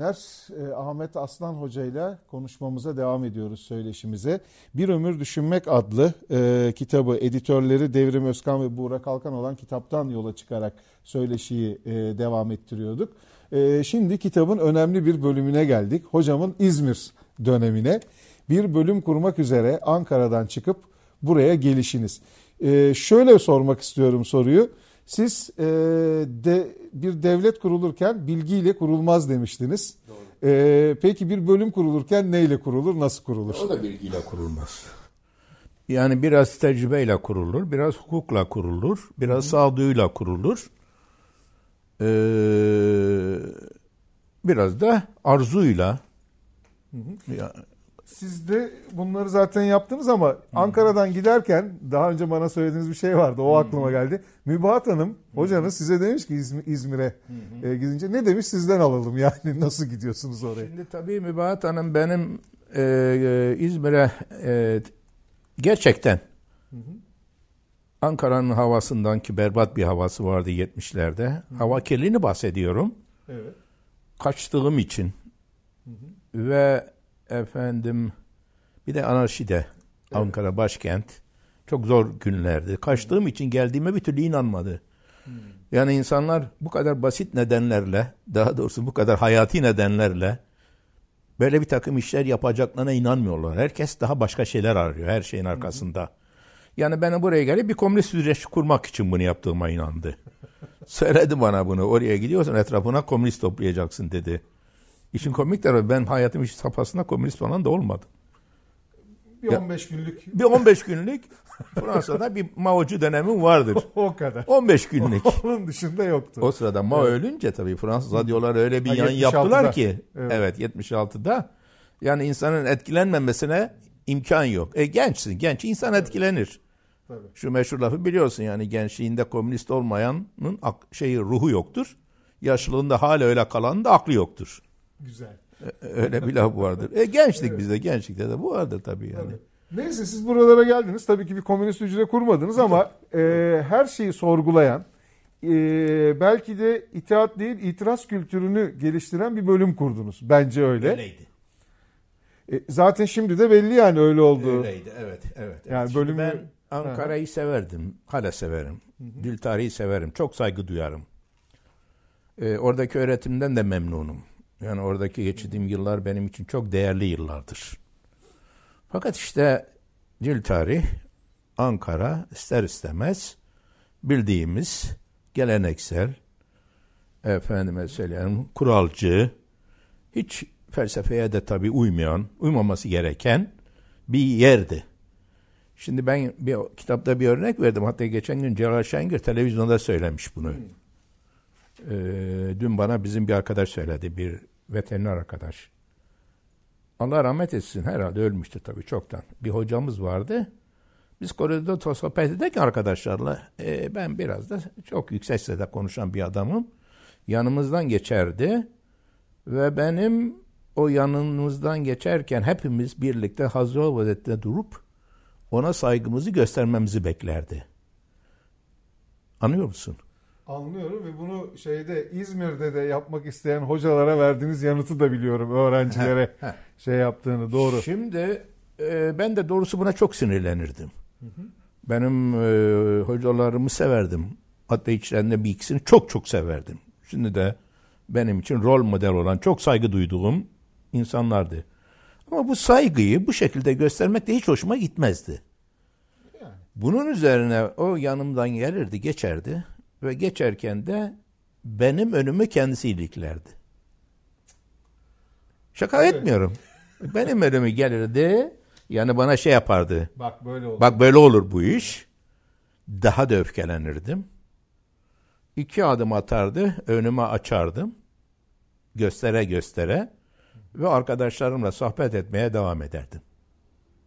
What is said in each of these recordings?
dinleyenler. E, Ahmet Aslan Hoca ile konuşmamıza devam ediyoruz söyleşimize. Bir Ömür Düşünmek adlı e, kitabı editörleri Devrim Özkan ve Buğra Kalkan olan kitaptan yola çıkarak söyleşiyi e, devam ettiriyorduk. E, şimdi kitabın önemli bir bölümüne geldik. Hocamın İzmir dönemine bir bölüm kurmak üzere Ankara'dan çıkıp buraya gelişiniz. E, şöyle sormak istiyorum soruyu. Siz e, de, bir devlet kurulurken bilgiyle kurulmaz demiştiniz. Doğru. E, peki bir bölüm kurulurken neyle kurulur, nasıl kurulur? O da bilgiyle kurulmaz. Yani biraz tecrübeyle kurulur, biraz hukukla kurulur, biraz Hı. sağduyuyla kurulur. Ee, biraz da arzuyla. Siz de bunları zaten yaptınız ama Ankara'dan giderken daha önce bana söylediğiniz bir şey vardı. O aklıma geldi. Mübahat Hanım hocanız size demiş ki İzmir'e hmm. gidince ne demiş sizden alalım yani nasıl gidiyorsunuz oraya? Şimdi tabii Mübahat Hanım benim e, e, İzmir'e e, gerçekten Ankara'nın havasından ki berbat bir havası vardı 70'lerde. Hava kirliliğini bahsediyorum. Evet. Kaçtığım için. Hı hı. Ve efendim bir de anarşide evet. Ankara başkent çok zor günlerdi. Kaçtığım hmm. için geldiğime bir türlü inanmadı. Hmm. Yani insanlar bu kadar basit nedenlerle, daha doğrusu bu kadar hayati nedenlerle böyle bir takım işler yapacaklarına inanmıyorlar. Herkes daha başka şeyler arıyor her şeyin arkasında. Hmm. Yani ben buraya gelip bir komünist hücresi kurmak için bunu yaptığıma inandı. Söyledi bana bunu. Oraya gidiyorsan etrafına komünist toplayacaksın dedi. İşin komik tarafı ben hayatım iş safhasında komünist falan da olmadım. Bir ya, 15 günlük. Bir 15 günlük Fransa'da bir Mao'cu dönemim vardır. o kadar. 15 günlük. Onun dışında yoktu. O sırada Mao evet. ölünce tabii Fransız radyolar öyle bir ha, yan yaptılar ki. Evet. evet 76'da. Yani insanın etkilenmemesine imkan yok. E gençsin. Genç insan etkilenir. Tabii. Şu meşhur lafı biliyorsun yani gençliğinde komünist olmayanın şeyi ruhu yoktur. Yaşlılığında hala öyle kalan da aklı yoktur güzel. E, öyle bir laf vardır. E gençlik evet. bizde gençlikte de bu vardır tabii yani. Evet. Neyse siz buralara geldiniz. Tabii ki bir komünist hücre kurmadınız ama e, her şeyi sorgulayan, e, belki de itaat değil itiraz kültürünü geliştiren bir bölüm kurdunuz. Bence öyle. Öyleydi. E, zaten şimdi de belli yani öyle oldu. Öyleydi evet. evet, evet. Yani bölümü... Ben Ankara'yı severdim. Hala severim. Dül tarihi severim. Çok saygı duyarım. E, oradaki öğretimden de memnunum. Yani oradaki geçirdiğim yıllar benim için çok değerli yıllardır. Fakat işte dil tarih Ankara ister istemez bildiğimiz geleneksel efendime söyleyeyim kuralcı hiç felsefeye de tabi uymayan, uymaması gereken bir yerdi. Şimdi ben bir kitapta bir örnek verdim. Hatta geçen gün Celal Şengir televizyonda söylemiş bunu. Ee, dün bana bizim bir arkadaş söyledi. Bir veteriner arkadaş. Allah rahmet etsin herhalde ölmüştü tabii çoktan. Bir hocamız vardı. Biz koridorda sohbet ederken arkadaşlarla e, ben biraz da çok yüksek sesle konuşan bir adamım. Yanımızdan geçerdi ve benim o yanımızdan geçerken hepimiz birlikte hazır vaziyette durup ona saygımızı göstermemizi beklerdi. Anlıyor musun? Anlıyorum ve bunu şeyde İzmir'de de yapmak isteyen hocalara verdiğiniz yanıtı da biliyorum öğrencilere şey yaptığını doğru. Şimdi e, ben de doğrusu buna çok sinirlenirdim. Hı hı. Benim e, hocalarımı severdim. Hatta içlerinde bir ikisini çok çok severdim. Şimdi de benim için rol model olan çok saygı duyduğum insanlardı. Ama bu saygıyı bu şekilde göstermek de hiç hoşuma gitmezdi. Bunun üzerine o yanımdan gelirdi, geçerdi. Ve geçerken de benim önümü kendisi iliklerdi. Şaka evet. etmiyorum. benim önümü gelirdi. Yani bana şey yapardı. Bak böyle olur. Bak böyle olur bu iş. Daha da öfkelenirdim. İki adım atardı. Önüme açardım. Göstere göstere. Ve arkadaşlarımla sohbet etmeye devam ederdim.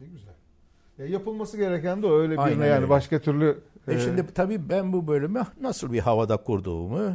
Ne güzel. E, yapılması gereken de öyle bir yani öyle. başka türlü. E, e şimdi tabii ben bu bölümü nasıl bir havada kurduğumu,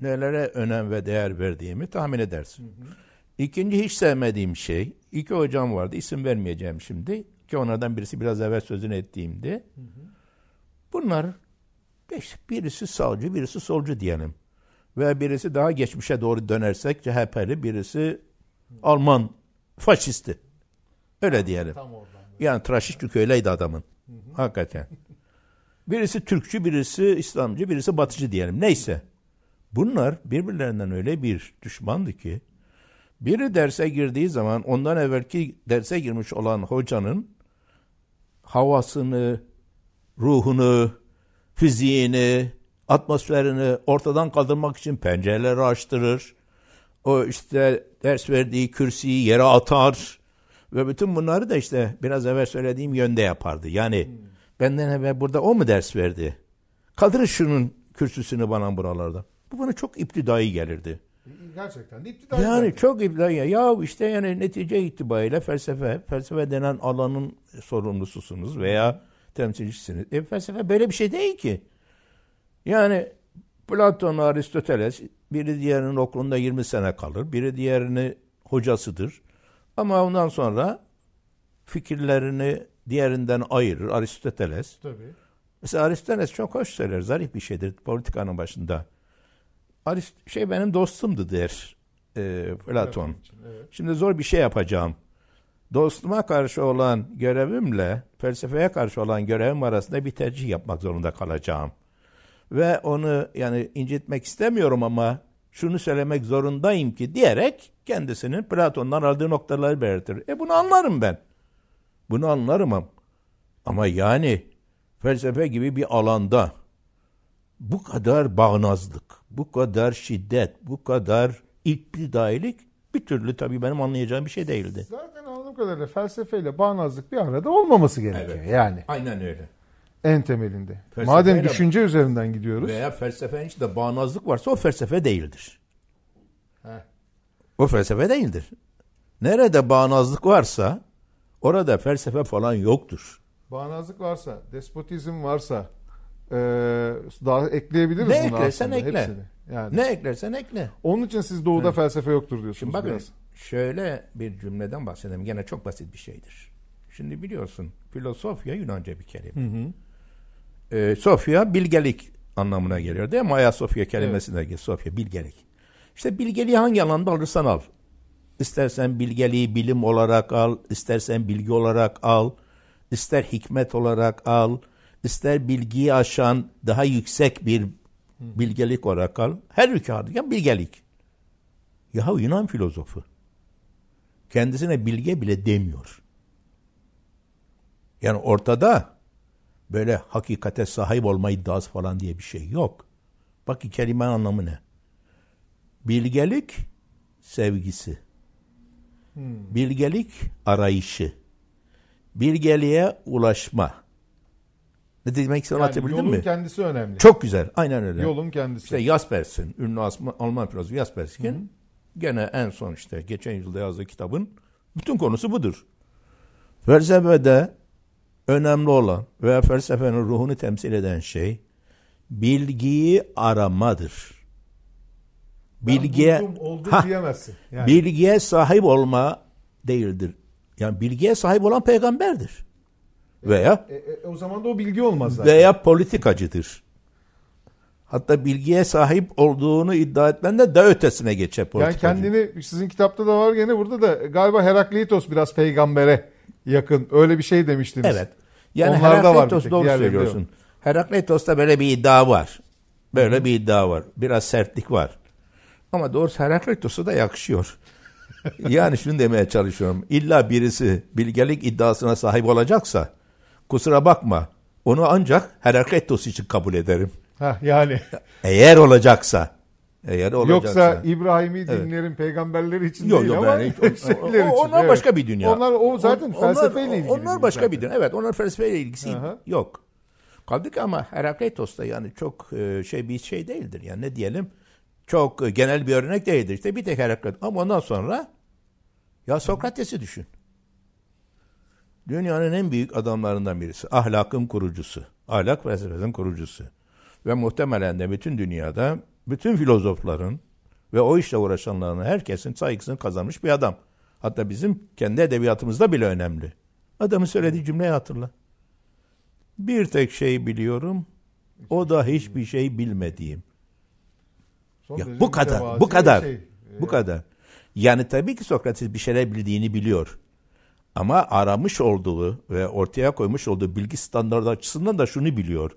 nelere önem ve değer verdiğimi tahmin edersin. Hı hı. İkinci hiç sevmediğim şey, iki hocam vardı isim vermeyeceğim şimdi ki onlardan birisi biraz evvel sözünü ettiğimdi. Hı hı. Bunlar beş, birisi sağcı, birisi solcu diyelim. Ve birisi daha geçmişe doğru dönersek CHP'li, birisi Alman faşisti. Öyle diyelim. Tam oradan. Yani Traşikçük öyleydi adamın. Hı hı. Hakikaten. Birisi Türkçü, birisi İslamcı, birisi Batıcı diyelim. Neyse. Bunlar birbirlerinden öyle bir düşmandı ki biri derse girdiği zaman ondan evvelki derse girmiş olan hocanın havasını, ruhunu, fiziğini, atmosferini ortadan kaldırmak için pencereleri açtırır. O işte ders verdiği kürsüyü yere atar. Ve bütün bunları da işte biraz evvel söylediğim yönde yapardı. Yani hmm. benden evvel burada o mu ders verdi? Kadın şunun kürsüsünü bana buralarda. Bu bana çok iptidai gelirdi. Gerçekten iptidai. Yani geldi. çok iptidai. Ya işte yani netice itibariyle felsefe, felsefe denen alanın sorumlususunuz veya temsilcisiniz. E, felsefe böyle bir şey değil ki. Yani Platon, Aristoteles biri diğerinin okulunda 20 sene kalır. Biri diğerini hocasıdır. Ama ondan sonra fikirlerini diğerinden ayırır Aristoteles. Tabii. Mesela Aristoteles çok hoş söyler, zarif bir şeydir politikanın başında. Arist şey benim dostumdu der e, Platon. Evet, evet. Şimdi zor bir şey yapacağım. Dostuma karşı olan görevimle felsefeye karşı olan görevim arasında bir tercih yapmak zorunda kalacağım. Ve onu yani incitmek istemiyorum ama şunu söylemek zorundayım ki diyerek kendisinin Platon'dan aldığı noktaları belirtir. E bunu anlarım ben. Bunu anlarım ama yani felsefe gibi bir alanda bu kadar bağnazlık, bu kadar şiddet, bu kadar iktidailik bir türlü tabii benim anlayacağım bir şey değildi. Zaten anladığım kadarıyla felsefeyle bağnazlık bir arada olmaması gerekiyor evet. yani. Aynen öyle. En temelinde. Felsefeyle, Madem düşünce üzerinden gidiyoruz. Veya felsefenin içinde bağnazlık varsa o felsefe değildir. Heh. O felsefe değildir. Nerede bağnazlık varsa orada felsefe falan yoktur. Bağnazlık varsa, despotizm varsa ee, daha ekleyebiliriz ne bunu eklersen aslında, ekle. hepsini. Yani. Ne eklersen ekle. Onun için siz doğuda evet. felsefe yoktur diyorsunuz Şimdi bakın, biraz. Şöyle bir cümleden bahsedeyim. Gene çok basit bir şeydir. Şimdi biliyorsun filozofya Yunanca bir kelime. Hı hı e, Sofya bilgelik anlamına geliyor değil mi? Ayasofya kelimesinden evet. Sofya bilgelik. İşte bilgeliği hangi alanda alırsan al. İstersen bilgeliği bilim olarak al, istersen bilgi olarak al, ister hikmet olarak al, ister bilgiyi aşan daha yüksek bir bilgelik olarak al. Her hükârdıken bilgelik. Yahu Yunan filozofu. Kendisine bilge bile demiyor. Yani ortada böyle hakikate sahip olma iddiası falan diye bir şey yok. Bak ki kelime anlamı ne? Bilgelik sevgisi. Hmm. Bilgelik arayışı. Bilgeliğe ulaşma. Ne demek istediğimi yani anlatabildim mi? Yolun kendisi önemli. Çok güzel. Aynen öyle. Yolun kendisi. İşte Jaspers'in, ünlü Asma, Alman filozofu Jaspers'in hmm. gene en son işte geçen yılda yazdığı kitabın bütün konusu budur. Felsefede önemli olan veya felsefenin ruhunu temsil eden şey bilgiyi aramadır. Bilgiye oldu ha, diyemezsin. Yani. Bilgiye sahip olma değildir. Yani bilgiye sahip olan peygamberdir. Veya e, e, e, o zaman da o bilgi olmaz zaten. Veya politikacıdır. Hatta bilgiye sahip olduğunu iddia etmen de daha ötesine geçer politikacı. Yani kendini sizin kitapta da var gene burada da galiba Herakleitos biraz peygambere yakın. Öyle bir şey demiştiniz. Evet. Yani Onlar Herakleitos var doğru söylüyorsun. Herakleitos'ta böyle bir iddia var. Böyle Hı. bir iddia var. Biraz sertlik var. Ama doğrusu Herakleitos'a da yakışıyor. yani şunu demeye çalışıyorum. İlla birisi bilgelik iddiasına sahip olacaksa kusura bakma. Onu ancak Herakleitos için kabul ederim. Heh, yani. Eğer olacaksa eğer olacaksa. Yoksa İbrahim'i dinlerin evet. peygamberleri için yok, değil yok, ama yani, o, o, onlar evet. başka bir dünya. Onlar o zaten on, felsefeyle onlar, ilgili. Onlar başka zaten. bir dünya. Evet onlar felsefeyle ilgisi Aha. yok. Kaldı ki ama Herakleitos da yani çok e, şey bir şey değildir. Yani ne diyelim çok e, genel bir örnek değildir. İşte bir tek Herakleitos. Ama ondan sonra ya Sokrates'i düşün. Dünyanın en büyük adamlarından birisi. Ahlakın kurucusu. Ahlak felsefesinin kurucusu. Ve muhtemelen de bütün dünyada bütün filozofların ve o işle uğraşanların herkesin saygısını kazanmış bir adam. Hatta bizim kendi edebiyatımızda bile önemli. Adamın söylediği cümleyi hatırla. Bir tek şey biliyorum, o da hiçbir şey bilmediğim. ya, bu kadar, bu kadar, şey, bu kadar. Yani tabii ki Sokrates bir şeyler bildiğini biliyor. Ama aramış olduğu ve ortaya koymuş olduğu bilgi standartları açısından da şunu biliyor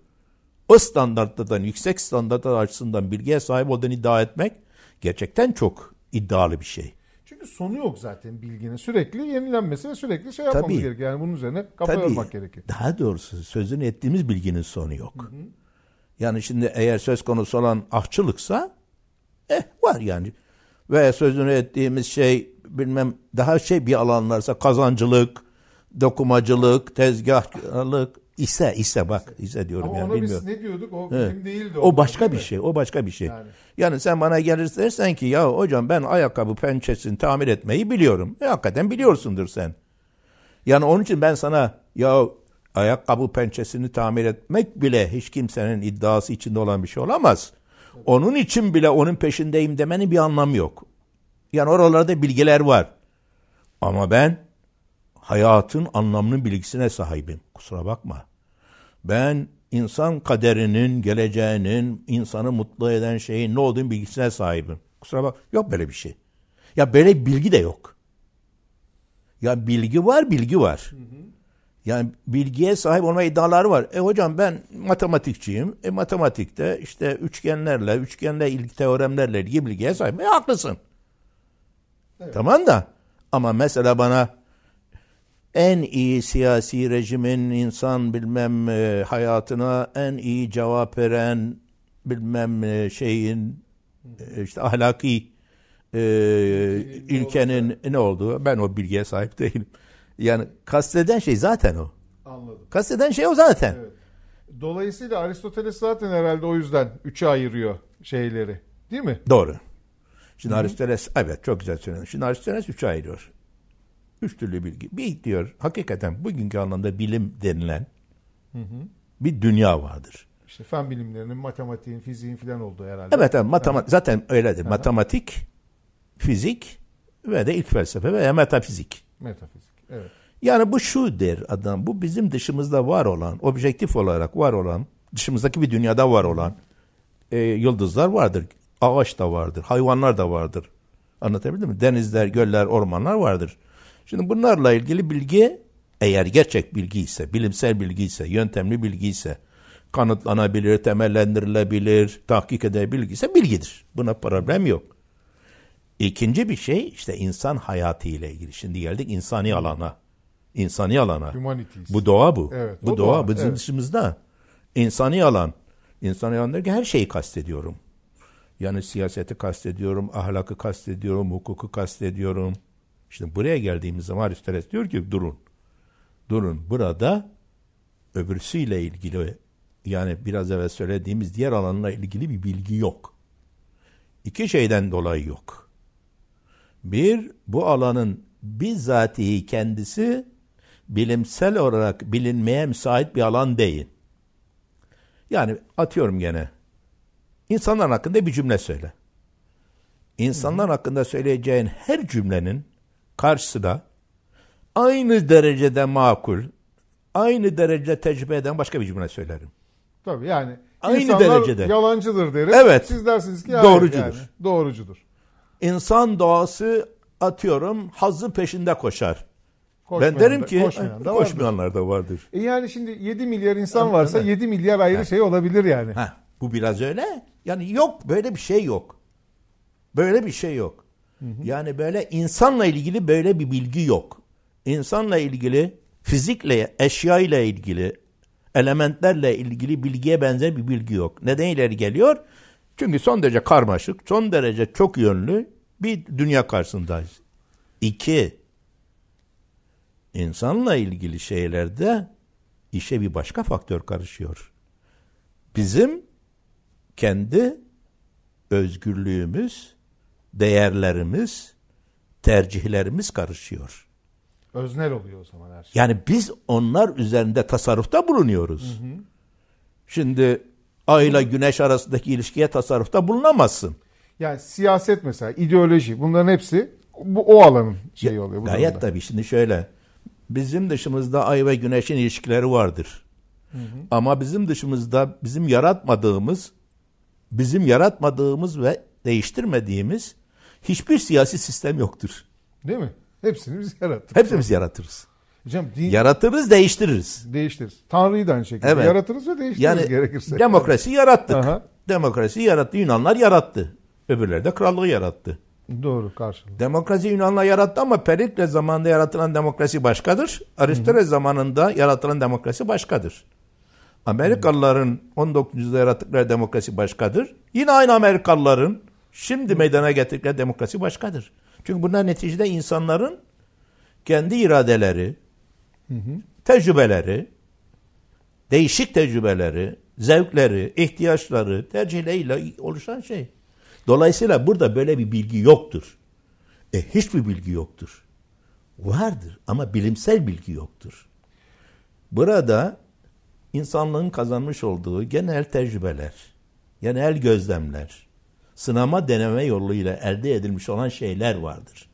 o standartlardan, yüksek standartlar açısından bilgiye sahip olduğunu iddia etmek gerçekten çok iddialı bir şey. Çünkü sonu yok zaten bilginin. Sürekli yenilenmesi ve sürekli şey yapmamız tabii, gerekiyor. Yani bunun üzerine kafa tabii, yormak gerekiyor. Daha doğrusu sözünü ettiğimiz bilginin sonu yok. Hı hı. Yani şimdi eğer söz konusu olan ahçılıksa eh var yani. Ve sözünü ettiğimiz şey bilmem daha şey bir alanlarsa kazancılık, dokumacılık, tezgahlık ise ise bak ise diyorum Ama yani ona bilmiyorum. Biz ne diyorduk? O evet. bilim değildi. O, o başka bir şey. O başka bir şey. Yani. yani sen bana gelirsen ki ya hocam ben ayakkabı pençesini tamir etmeyi biliyorum. E, hakikaten biliyorsundur sen. Yani onun için ben sana ya ayakkabı pençesini tamir etmek bile hiç kimsenin iddiası içinde olan bir şey olamaz. Onun için bile onun peşindeyim demenin bir anlamı yok. Yani oralarda bilgiler var. Ama ben hayatın anlamının bilgisine sahibim. Kusura bakma. Ben insan kaderinin, geleceğinin, insanı mutlu eden şeyin ne olduğunu bilgisine sahibim. Kusura bak. Yok böyle bir şey. Ya böyle bilgi de yok. Ya bilgi var, bilgi var. Yani bilgiye sahip olma iddiaları var. E hocam ben matematikçiyim. E matematikte işte üçgenlerle, üçgenle ilgili teoremlerle ilgili bilgiye sahip. E haklısın. Evet. Tamam da ama mesela bana en iyi siyasi rejimin insan bilmem e, hayatına en iyi cevap veren bilmem e, şeyin e, işte ahlaki e, ülkenin ne, ne olduğu ben o bilgiye sahip değilim. Yani kasteden şey zaten o. Anladım. Kasteden şey o zaten. Evet. Dolayısıyla Aristoteles zaten herhalde o yüzden üçe ayırıyor şeyleri. Değil mi? Doğru. Şimdi Hı-hı. Aristoteles evet çok güzel söyledin. Şimdi Aristoteles üçe ayırıyor. Üç türlü bilgi. Bir diyor hakikaten bugünkü anlamda bilim denilen hı hı. bir dünya vardır. İşte fen bilimlerinin, matematiğin, fiziğin filan olduğu herhalde. Evet, evet matematik zaten öyledir. Hı. Matematik, fizik ve de ilk felsefe ve metafizik. Metafizik. Evet. Yani bu şu der adam, bu bizim dışımızda var olan, objektif olarak var olan, dışımızdaki bir dünyada var olan e, yıldızlar vardır. Ağaç da vardır, hayvanlar da vardır. Anlatabildim mi? Denizler, göller, ormanlar vardır. Şimdi bunlarla ilgili bilgi eğer gerçek bilgi ise, bilimsel bilgi ise, yöntemli bilgi ise, kanıtlanabilir, temellendirilebilir, tahkik edebilgi ise bilgidir. Buna problem yok. İkinci bir şey işte insan hayatı ile ilgili. Şimdi geldik insani alana. İnsani alana. Humanities. Bu doğa bu. Evet, bu doğa, doğa bizim evet. dışımızda. İnsani alan. İnsani alan derken her şeyi kastediyorum. Yani siyaseti kastediyorum, ahlakı kastediyorum, hukuku kastediyorum, Şimdi buraya geldiğimiz zaman Aristoteles diyor ki durun. Durun burada öbürsüyle ilgili yani biraz evvel söylediğimiz diğer alanla ilgili bir bilgi yok. İki şeyden dolayı yok. Bir, bu alanın bizzatihi kendisi bilimsel olarak bilinmeye müsait bir alan değil. Yani atıyorum gene. İnsanlar hakkında bir cümle söyle. İnsanlar hakkında söyleyeceğin her cümlenin karşısına aynı derecede makul, aynı derecede tecrübe eden başka bir cümle söylerim. Tabii yani aynı insanlar derecede. yalancıdır derim. Evet. Siz dersiniz ki doğrucudur. Yani, doğrucudur. İnsan doğası atıyorum hazı peşinde koşar. Koşmayan ben derim da, ki koşmayan da koşmayanlar vardır. da vardır. E yani şimdi 7 milyar insan varsa 7 milyar ayrı ha. şey olabilir yani. Ha, bu biraz öyle. Yani yok böyle bir şey yok. Böyle bir şey yok. Hı Yani böyle insanla ilgili böyle bir bilgi yok. İnsanla ilgili fizikle, eşya ile ilgili, elementlerle ilgili bilgiye benzer bir bilgi yok. Neden ileri geliyor? Çünkü son derece karmaşık, son derece çok yönlü bir dünya karşısındayız. İki, insanla ilgili şeylerde işe bir başka faktör karışıyor. Bizim kendi özgürlüğümüz değerlerimiz, tercihlerimiz karışıyor. Öznel oluyor o zaman her şey. Yani biz onlar üzerinde tasarrufta bulunuyoruz. Hı hı. Şimdi ay ile güneş arasındaki ilişkiye tasarrufta bulunamazsın. Yani siyaset mesela, ideoloji bunların hepsi bu o alanın şeyi oluyor. Bu Gayet durumda. tabii. Şimdi şöyle bizim dışımızda ay ve güneşin ilişkileri vardır. Hı hı. Ama bizim dışımızda bizim yaratmadığımız bizim yaratmadığımız ve değiştirmediğimiz hiçbir siyasi sistem yoktur. Değil mi? Hepsini biz yaratırız. Hepimiz yaratırız. Hocam din... Yaratırız, değiştiririz. Değiştiririz. Tanrı'yı da aynı şekilde evet. yaratırız ve değiştiririz yani, gerekirse. Demokrasi yani. yarattık. Aha. Demokrasi yarattı. Yunanlar yarattı. Öbürleri de krallığı yarattı. Doğru karşılık. Demokrasi Yunanlar yarattı ama Perikle zamanında yaratılan demokrasi başkadır. Aristoteles zamanında yaratılan demokrasi başkadır. Amerikalıların 19. yüzyılda yarattıkları demokrasi başkadır. Yine aynı Amerikalıların Şimdi meydana getirdikleri demokrasi başkadır. Çünkü bunlar neticede insanların kendi iradeleri, hı hı. tecrübeleri, değişik tecrübeleri, zevkleri, ihtiyaçları, tercihleriyle oluşan şey. Dolayısıyla burada böyle bir bilgi yoktur. E, hiçbir bilgi yoktur. Vardır ama bilimsel bilgi yoktur. Burada insanlığın kazanmış olduğu genel tecrübeler, genel gözlemler, sınama deneme yoluyla elde edilmiş olan şeyler vardır.